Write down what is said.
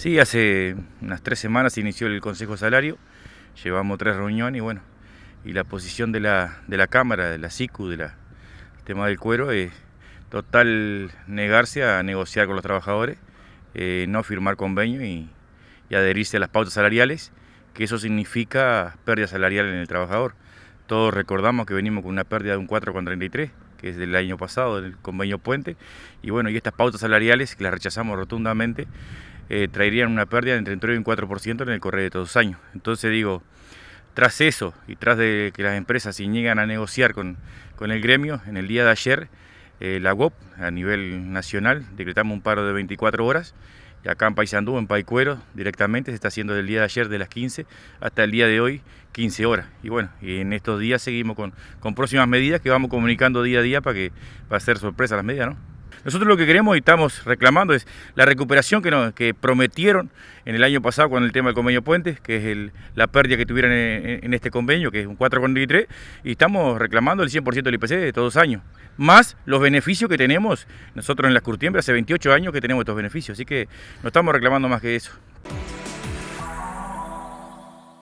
Sí, hace unas tres semanas inició el Consejo Salario, llevamos tres reuniones y bueno, y la posición de la, Cámara, de la SICU, del tema del cuero, es total negarse a negociar con los trabajadores, eh, no firmar convenio y, adherirse a las pautas salariales, que eso significa pérdida salarial en el trabajador. Todos recordamos que venimos con una pérdida de un 4,33, que es del año pasado, del convenio puente, y bueno, y estas pautas salariales que las rechazamos rotundamente, eh, traerían una pérdida entre un 3 y un 4% en el correr de todos los años. Entonces digo, tras eso y tras de que las empresas se niegan a negociar con, con el gremio, en el día de ayer eh, la UOP a nivel nacional decretamos un paro de 24 horas y acá en Paisandú, en Paicuero, directamente se está haciendo del día de ayer de las 15 hasta el día de hoy 15 horas. Y bueno, en estos días seguimos con, con próximas medidas que vamos comunicando día a día para que va a ser sorpresa las medidas, ¿no? Nosotros lo que queremos y estamos reclamando es la recuperación que, nos, prometieron en el año pasado con el tema del convenio Puentes, que es la pérdida que tuvieron en, este convenio, que es un 4,43, y estamos reclamando el 100% del IPC de todos los años, más los beneficios que tenemos nosotros en las Curtiembres hace 28 años que tenemos estos beneficios, así que no estamos reclamando más que eso.